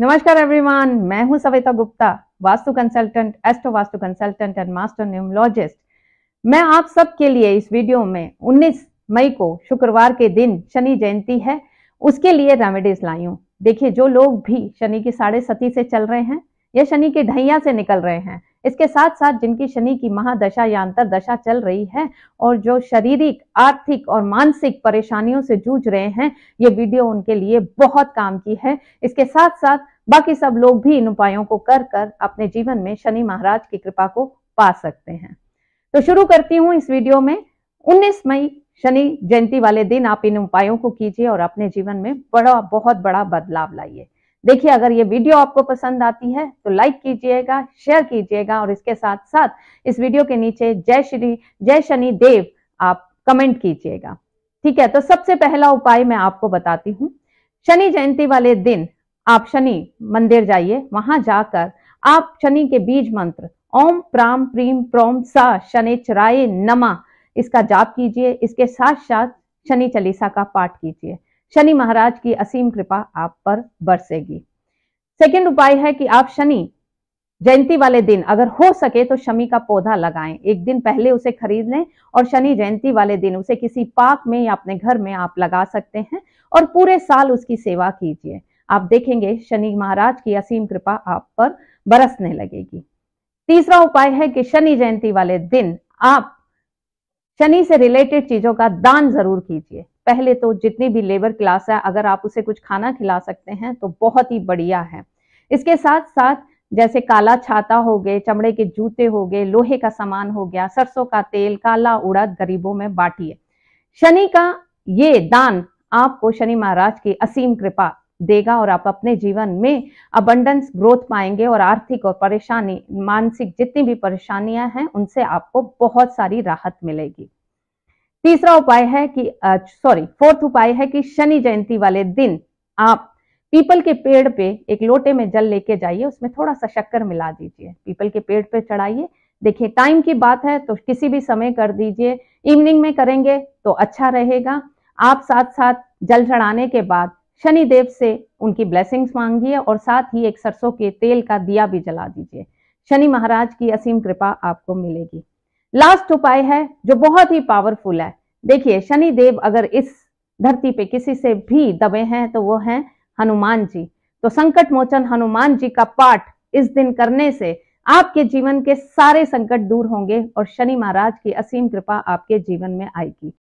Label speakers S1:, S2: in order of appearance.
S1: नमस्कार एवरीवन मैं हूं Savita Gupta Vastu consultant astro Vastu consultant and master numerologist मैं आप सब के लिए इस वीडियो में 19 मई को शुक्रवार के दिन शनि जयंती है उसके लिए रेमेडीज लाई हूँ देखिए जो लोग भी शनि की साढ़े सती से चल रहे हैं या शनि के ढैया से निकल रहे हैं इसके साथ साथ जिनकी शनि की महादशा या अंतर दशा चल रही है और जो शारीरिक आर्थिक और मानसिक परेशानियों से जूझ रहे हैं ये वीडियो उनके लिए बहुत काम की है इसके साथ साथ बाकी सब लोग भी इन उपायों को कर कर अपने जीवन में शनि महाराज की कृपा को पा सकते हैं तो शुरू करती हूँ इस वीडियो में उन्नीस मई शनि जयंती वाले दिन आप इन उपायों को कीजिए और अपने जीवन में बड़ा बहुत बड़ा बदलाव लाइए देखिए अगर ये वीडियो आपको पसंद आती है तो लाइक कीजिएगा शेयर कीजिएगा और इसके साथ साथ इस वीडियो के नीचे जय श्री जय शनि देव आप कमेंट कीजिएगा ठीक है तो सबसे पहला उपाय मैं आपको बताती हूँ शनि जयंती वाले दिन आप शनि मंदिर जाइए वहां जाकर आप शनि के बीज मंत्र ओम प्राम प्रीम प्रोम सा शनि चराय नमा इसका जाप कीजिए इसके साथ साथ शनि चालीसा का पाठ कीजिए शनि महाराज की असीम कृपा आप पर बरसेगी सेकेंड उपाय है कि आप शनि जयंती वाले दिन अगर हो सके तो शमी का पौधा लगाएं एक दिन पहले उसे खरीद लें और शनि जयंती वाले दिन उसे किसी पार्क में या अपने घर में आप लगा सकते हैं और पूरे साल उसकी सेवा कीजिए आप देखेंगे शनि महाराज की असीम कृपा आप पर बरसने लगेगी तीसरा उपाय है कि शनि जयंती वाले दिन आप शनि से रिलेटेड चीजों का दान जरूर कीजिए पहले तो जितनी भी लेबर क्लास है अगर आप उसे कुछ खाना खिला सकते हैं तो बहुत ही बढ़िया है इसके साथ साथ जैसे काला छाता हो गए चमड़े के जूते हो गए लोहे का सामान हो गया सरसों का तेल काला उड़द गरीबों में बांटिए शनि का ये दान आपको शनि महाराज की असीम कृपा देगा और आप अपने जीवन में अबंडेंस ग्रोथ पाएंगे और आर्थिक और परेशानी मानसिक जितनी भी परेशानियां हैं उनसे आपको बहुत सारी राहत मिलेगी तीसरा उपाय है कि सॉरी फोर्थ उपाय है कि शनि जयंती वाले दिन आप पीपल के पेड़ पे एक लोटे में जल लेके जाइए उसमें थोड़ा सा शक्कर मिला दीजिए पीपल के पेड़ पे चढ़ाइए देखिए टाइम की बात है तो किसी भी समय कर दीजिए इवनिंग में करेंगे तो अच्छा रहेगा आप साथ साथ जल चढ़ाने के बाद शनि देव से उनकी ब्लेसिंग्स मांगिए और साथ ही एक सरसों के तेल का दिया भी जला दीजिए शनि महाराज की असीम कृपा आपको मिलेगी लास्ट उपाय है जो बहुत ही पावरफुल है देखिए शनि देव अगर इस धरती पे किसी से भी दबे हैं तो वो हैं हनुमान जी तो संकट मोचन हनुमान जी का पाठ इस दिन करने से आपके जीवन के सारे संकट दूर होंगे और शनि महाराज की असीम कृपा आपके जीवन में आएगी